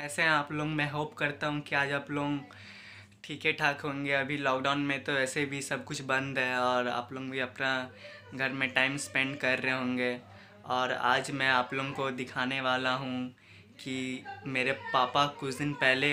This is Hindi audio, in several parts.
कैसे हैं आप लोग मैं होप करता हूँ कि आज आप लोग ठीक ठाक होंगे अभी लॉकडाउन में तो ऐसे भी सब कुछ बंद है और आप लोग भी अपना घर में टाइम स्पेंड कर रहे होंगे और आज मैं आप लोगों को दिखाने वाला हूँ कि मेरे पापा कुछ दिन पहले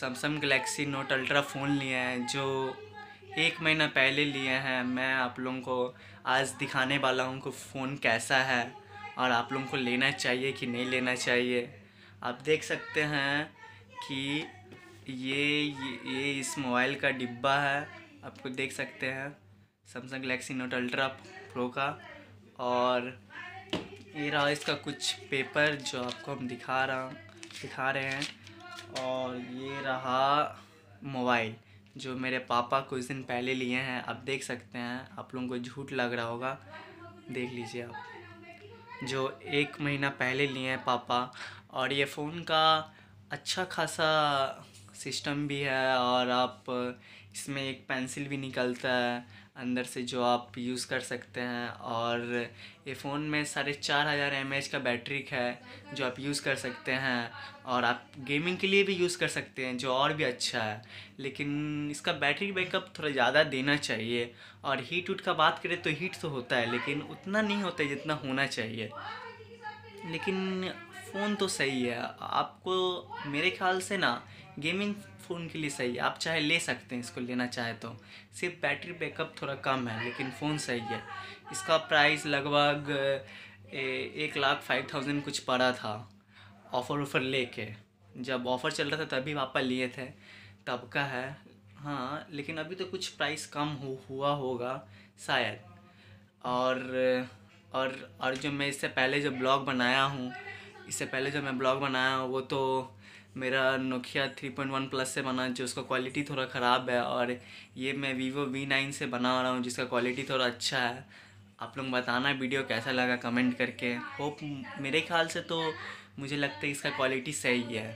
Samsung Galaxy Note Ultra phone लिए हैं जो एक महीना पहले लिए हैं मैं आप लोगों को आज दिखाने वाला हूँ कि फ़ोन कैसा है और आप लोगों को लेना चाहिए कि नहीं लेना चाहिए आप देख सकते हैं कि ये ये, ये इस मोबाइल का डिब्बा है आपको देख सकते हैं Samsung Galaxy Note Ultra Pro का और ये रहा इसका कुछ पेपर जो आपको हम दिखा रहा दिखा रहे हैं और ये रहा मोबाइल जो मेरे पापा कुछ दिन पहले लिए हैं आप देख सकते हैं आप लोगों को झूठ लग रहा होगा देख लीजिए आप जो एक महीना पहले लिए हैं पापा और ये फ़ोन का अच्छा खासा सिस्टम भी है और आप इसमें एक पेंसिल भी निकलता है अंदर से जो आप यूज़ कर सकते हैं और ये फ़ोन में साढ़े चार हज़ार एम का बैटरी है जो आप यूज़ कर सकते हैं और आप गेमिंग के लिए भी यूज़ कर सकते हैं जो और भी अच्छा है लेकिन इसका बैटरी बैकअप थोड़ा ज़्यादा देना चाहिए और हीट उट का बात करें तो हीट तो होता है लेकिन उतना नहीं होता जितना होना चाहिए लेकिन फ़ोन तो सही है आपको मेरे ख्याल से ना गेमिंग फ़ोन के लिए सही है आप चाहे ले सकते हैं इसको लेना चाहे तो सिर्फ बैटरी बैकअप थोड़ा कम है लेकिन फ़ोन सही है इसका प्राइस लगभग एक लाख फाइव थाउजेंड कुछ पड़ा था ऑफ़र ऑफ़र ले के जब ऑफ़र चल रहा था तभी पापा लिए थे तब का है हाँ लेकिन अभी तो कुछ प्राइस कम हो हुआ होगा शायद और और और जो मैं इससे पहले जो ब्लॉग बनाया हूँ इससे पहले जो मैं ब्लॉग बनाया वो तो मेरा नोकिया 3.1 प्लस से बना जो उसका क्वालिटी थोड़ा ख़राब है और ये मैं वीवो V9 से बना रहा हूँ जिसका क्वालिटी थोड़ा अच्छा है आप लोग बताना वीडियो कैसा लगा कमेंट करके होप मेरे ख्याल से तो मुझे लगता है इसका क्वालिटी सही है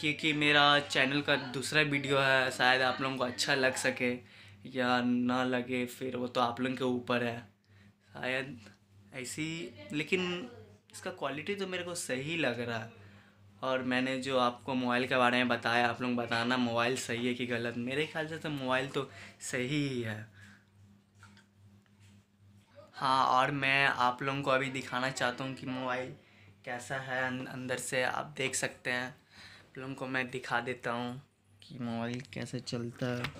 क्योंकि मेरा चैनल का दूसरा वीडियो है शायद आप लोगों को अच्छा लग सके या ना लगे फिर वो तो आप लोगों के ऊपर है शायद ऐसी लेकिन इसका क्वालिटी तो मेरे को सही लग रहा है और मैंने जो आपको मोबाइल के बारे में बताया आप लोग बताना मोबाइल सही है कि गलत मेरे ख्याल से तो मोबाइल तो सही ही है हाँ और मैं आप लोगों को अभी दिखाना चाहता हूँ कि मोबाइल कैसा है अं-, अंदर से आप देख सकते हैं आप लोगों को मैं दिखा देता हूँ कि मोबाइल कैसे चलता है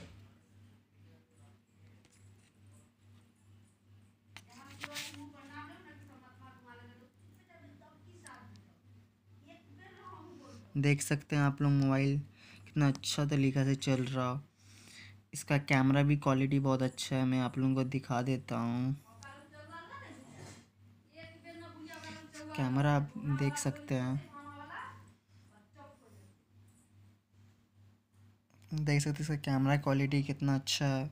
देख सकते हैं आप लोग मोबाइल कितना अच्छा तरीक़ा से चल रहा इसका कैमरा भी क्वालिटी बहुत अच्छा है मैं आप लोगों को दिखा देता हूँ कैमरा आप देख सकते हैं देख सकते इसका कैमरा क्वालिटी कितना अच्छा है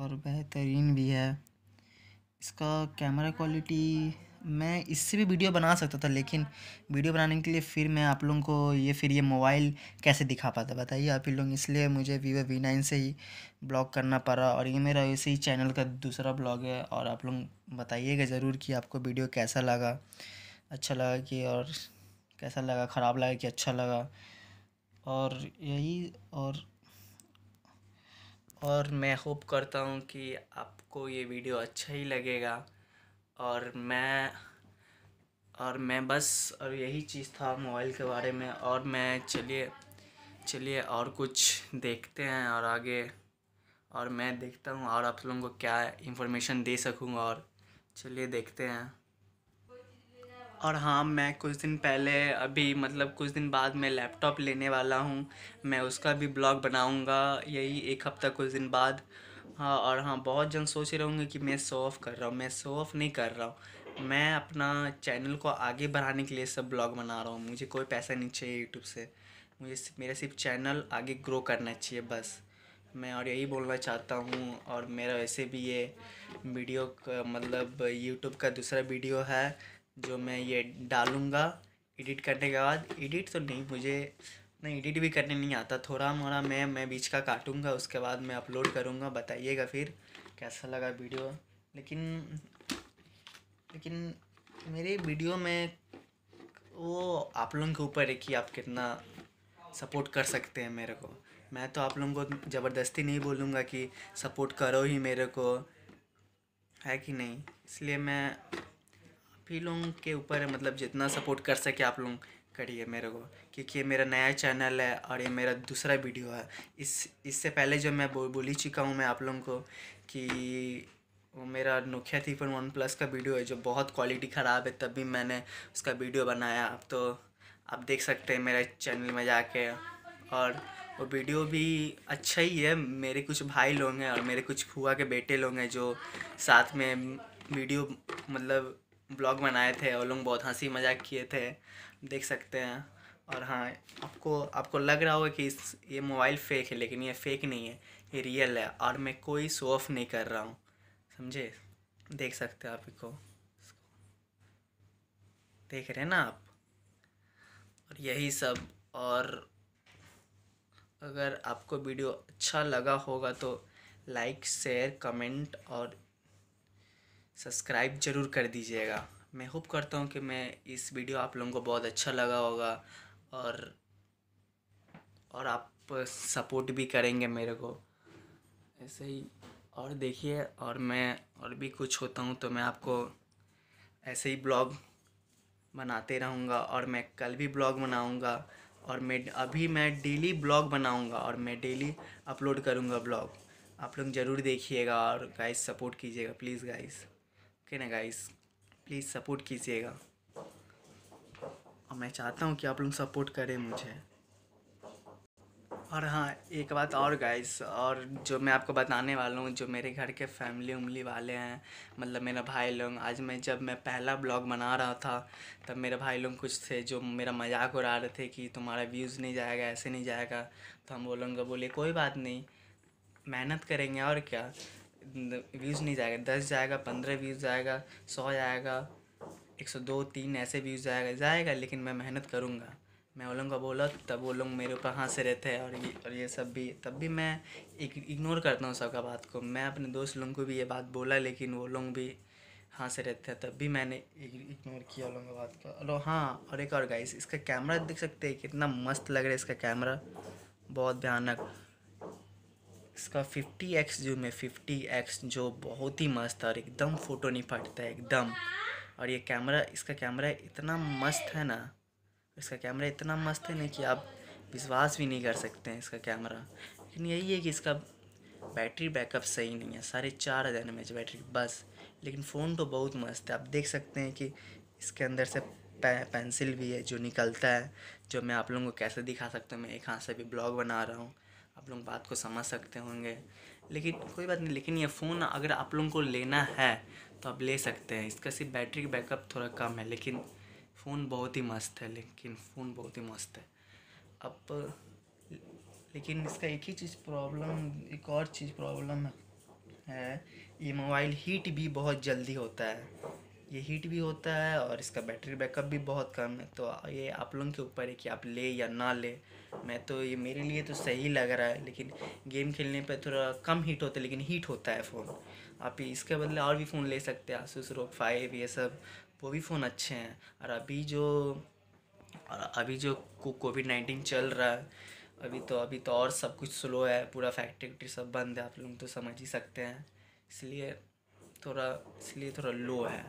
और बेहतरीन भी है इसका कैमरा क्वालिटी मैं इससे भी वीडियो बना सकता था लेकिन वीडियो बनाने के लिए फिर मैं आप लोगों को ये फिर ये मोबाइल कैसे दिखा पाता बताइए आप ही लोग इसलिए मुझे वीवो वी नाइन से ही ब्लॉग करना पड़ा और ये मेरा इसी चैनल का दूसरा ब्लॉग है और आप लोग बताइएगा ज़रूर कि आपको वीडियो कैसा लगा अच्छा लगा कि और कैसा लगा ख़राब लगा कि अच्छा लगा और यही और और मैं होप करता हूँ कि आपको ये वीडियो अच्छा ही लगेगा और मैं और मैं बस और यही चीज़ था मोबाइल के बारे में और मैं चलिए चलिए और कुछ देखते हैं और आगे और मैं देखता हूँ और आप लोगों को क्या इन्फॉर्मेशन दे सकूँ और चलिए देखते हैं और हाँ मैं कुछ दिन पहले अभी मतलब कुछ दिन बाद मैं लैपटॉप लेने वाला हूँ मैं उसका भी ब्लॉग बनाऊँगा यही एक हफ़्ता कुछ दिन बाद हाँ और हाँ बहुत जन सोच रहे होंगे कि मैं शो ऑफ कर रहा हूँ मैं शो ऑफ नहीं कर रहा हूँ मैं अपना चैनल को आगे बढ़ाने के लिए सब ब्लॉग बना रहा हूँ मुझे कोई पैसा नहीं चाहिए यूट्यूब से मुझे मेरा सिर्फ चैनल आगे ग्रो करना चाहिए बस मैं और यही बोलना चाहता हूँ और मेरा वैसे भी ये वीडियो का, मतलब यूट्यूब का दूसरा वीडियो है जो मैं ये डालूँगा एडिट करने के बाद एडिट तो नहीं मुझे नहीं एडिट भी करने नहीं आता थोड़ा मोड़ा मैं मैं बीच का काटूंगा उसके बाद मैं अपलोड करूँगा बताइएगा फिर कैसा लगा वीडियो लेकिन लेकिन मेरे वीडियो में वो आप लोगों के ऊपर है कि आप कितना सपोर्ट कर सकते हैं मेरे को मैं तो आप लोगों को ज़बरदस्ती नहीं बोलूँगा कि सपोर्ट करो ही मेरे को है कि नहीं इसलिए मैं आप ही लोगों के ऊपर मतलब जितना सपोर्ट कर सके आप लोग करिए मेरे को क्योंकि ये मेरा नया चैनल है और ये मेरा दूसरा वीडियो है इस इससे पहले जो मैं बोल बोली चुका हूँ मैं आप लोगों को कि वो मेरा नोकिया थी फोन वन प्लस का वीडियो है जो बहुत क्वालिटी ख़राब है तब भी मैंने उसका वीडियो बनाया अब तो आप देख सकते हैं मेरे चैनल में जाके और वो वीडियो भी अच्छा ही है मेरे कुछ भाई लोग हैं और मेरे कुछ फुआ के बेटे लोग हैं जो साथ में वीडियो मतलब ब्लॉग बनाए थे और लोग बहुत हंसी मजाक किए थे देख सकते हैं और हाँ आपको आपको लग रहा होगा कि इस ये मोबाइल फेक है लेकिन ये फेक नहीं है ये रियल है और मैं कोई शो ऑफ नहीं कर रहा हूँ समझे देख सकते हैं आप इसको देख रहे हैं ना आप और यही सब और अगर आपको वीडियो अच्छा लगा होगा तो लाइक शेयर कमेंट और सब्सक्राइब ज़रूर कर दीजिएगा मैं होप करता हूँ कि मैं इस वीडियो आप लोगों को बहुत अच्छा लगा होगा और और आप सपोर्ट भी करेंगे मेरे को ऐसे ही और देखिए और मैं और भी कुछ होता हूँ तो मैं आपको ऐसे ही ब्लॉग बनाते रहूँगा और मैं कल भी ब्लॉग बनाऊँगा और मैं अभी मैं डेली ब्लॉग बनाऊँगा और मैं डेली अपलोड करूँगा ब्लॉग आप लोग ज़रूर देखिएगा और गाइस सपोर्ट कीजिएगा प्लीज़ गाइस ओके ना गाइस प्लीज़ सपोर्ट कीजिएगा और मैं चाहता हूँ कि आप लोग सपोर्ट करें मुझे और हाँ एक बात और गाइस और जो मैं आपको बताने वाला हूँ जो मेरे घर के फैमिली उमली वाले हैं मतलब मेरा भाई लोग आज मैं जब मैं पहला ब्लॉग बना रहा था तब मेरे भाई लोग कुछ थे जो मेरा मजाक उड़ा रहे थे कि तुम्हारा व्यूज़ नहीं जाएगा ऐसे नहीं जाएगा तो हम वो लोग बोले कोई बात नहीं मेहनत करेंगे और क्या व्यूज़ नहीं जाएगा दस जाएगा पंद्रह व्यूज़ जाएगा सौ जाएगा एक सौ दो तीन ऐसे व्यूज़ जाएगा जाएगा लेकिन मैं मेहनत करूँगा मैं वो लोगों को बोला तब वो लोग मेरे ऊपर से रहते हैं और ये और ये सब भी तब भी मैं एक इग्नोर करता हूँ सबका बात को मैं अपने दोस्त लोगों को भी ये बात बोला लेकिन वो लोग भी से रहते हैं तब भी मैंने इग्नोर किया लोगों का बात को और हाँ और एक और गाइस इसका कैमरा देख सकते हैं कितना मस्त लग रहा है इसका कैमरा बहुत भयानक इसका 50x जूम है 50x जो बहुत ही मस्त है और एकदम फ़ोटो नहीं फटता है एकदम और ये कैमरा इसका कैमरा इतना मस्त है ना इसका कैमरा इतना मस्त है ना कि आप विश्वास भी नहीं कर सकते हैं इसका कैमरा लेकिन यही है कि इसका बैटरी बैकअप सही नहीं है साढ़े चार हज़ार एम एच बैटरी बस लेकिन फ़ोन तो बहुत मस्त है आप देख सकते हैं कि इसके अंदर से पेंसिल भी है जो निकलता है जो मैं आप लोगों को कैसे दिखा सकता हूँ मैं एक हाथ से भी ब्लॉग बना रहा हूँ आप लोग बात को समझ सकते होंगे लेकिन कोई बात नहीं लेकिन ये फ़ोन अगर आप लोगों को लेना है तो आप ले सकते हैं इसका सिर्फ बैटरी बैकअप थोड़ा कम है लेकिन फ़ोन बहुत ही मस्त है लेकिन फ़ोन बहुत ही मस्त है अब लेकिन इसका एक ही चीज़ प्रॉब्लम एक और चीज़ प्रॉब्लम है ये मोबाइल हीट भी बहुत जल्दी होता है ये हीट भी होता है और इसका बैटरी बैकअप भी बहुत कम है तो ये आप लोगों के ऊपर है कि आप ले या ना ले मैं तो ये मेरे लिए तो सही लग रहा है लेकिन गेम खेलने पे थोड़ा कम हीट होता है लेकिन हीट होता है फ़ोन आप इसके बदले और भी फ़ोन ले सकते हैं आसूस रोक फाइव ये सब वो भी फ़ोन अच्छे हैं और अभी जो और अभी जो कोविड नाइन्टीन चल रहा है अभी तो अभी तो और सब कुछ स्लो है पूरा फैक्ट्री वैक्ट्री सब बंद है आप लोग तो समझ ही सकते हैं इसलिए थोड़ा इसलिए थोड़ा लो है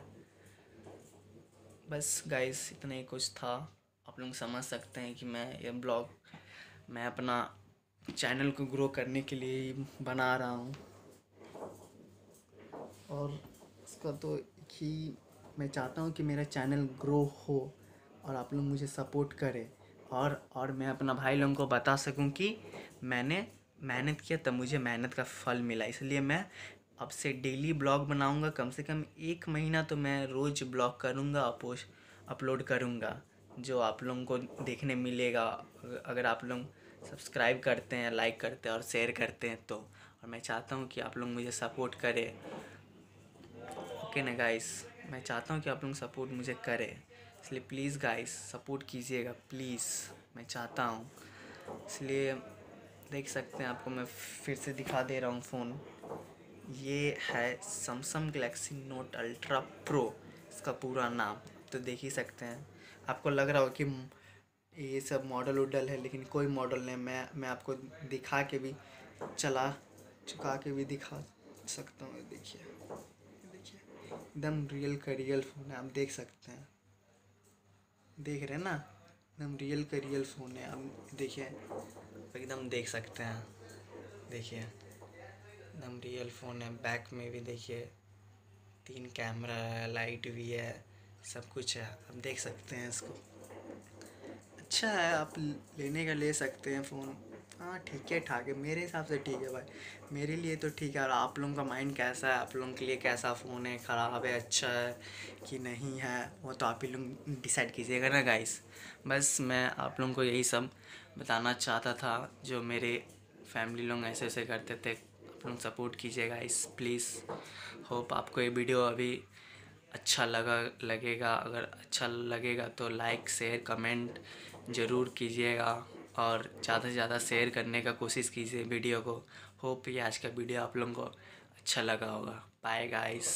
बस गाइस इतना ही कुछ था आप लोग समझ सकते हैं कि मैं ये ब्लॉग मैं अपना चैनल को ग्रो करने के लिए बना रहा हूँ और इसका तो कि मैं चाहता हूँ कि मेरा चैनल ग्रो हो और आप लोग मुझे सपोर्ट करें और और मैं अपना भाई लोगों को बता सकूं कि मैंने मेहनत किया तब मुझे मेहनत का फल मिला इसलिए मैं अब से डेली ब्लॉग बनाऊंगा कम से कम एक महीना तो मैं रोज़ ब्लॉग करूंगा अपोस्ट अपलोड करूंगा जो आप लोगों को देखने मिलेगा अगर आप लोग सब्सक्राइब करते हैं लाइक करते हैं और शेयर करते हैं तो और मैं चाहता हूँ कि आप लोग मुझे सपोर्ट करें ओके ना गाइस मैं चाहता हूँ कि आप लोग सपोर्ट मुझे करें इसलिए प्लीज़ गाइस सपोर्ट कीजिएगा प्लीज़ मैं चाहता हूँ इसलिए देख सकते हैं आपको मैं फिर से दिखा दे रहा हूँ फ़ोन ये है Samsung Galaxy Note Ultra Pro इसका पूरा नाम तो देख ही सकते हैं आपको लग रहा हो कि ये सब मॉडल उडल है लेकिन कोई मॉडल नहीं मैं मैं आपको दिखा के भी चला चुका के भी दिखा सकता हूँ देखिए देखिए एकदम रियल का रियल फ़ोन है आप देख सकते हैं देख रहे हैं ना एकदम रियल का रियल फ़ोन है आप देखिए एकदम देख सकते हैं देखिए एकदम रियल फ़ोन है बैक में भी देखिए तीन कैमरा है लाइट भी है सब कुछ है आप देख सकते हैं इसको अच्छा है आप लेने का ले सकते हैं फ़ोन हाँ ठीक है ठाक है मेरे हिसाब से ठीक है भाई मेरे लिए तो ठीक है और आप लोगों का माइंड कैसा है आप लोगों के लिए कैसा फ़ोन है ख़राब है अच्छा है कि नहीं है वो तो आप ही लोग डिसाइड कीजिएगा ना गाइस बस मैं आप लोगों को यही सब बताना चाहता था जो मेरे फैमिली लोग ऐसे ऐसे करते थे हम सपोर्ट कीजिएगा इस प्लीज़ होप आपको ये वीडियो अभी अच्छा लगा लगेगा अगर अच्छा लगेगा तो लाइक शेयर कमेंट ज़रूर कीजिएगा और ज़्यादा से ज़्यादा शेयर करने का कोशिश कीजिए वीडियो को होप ये आज का वीडियो आप लोगों को अच्छा लगा होगा बाय गाइस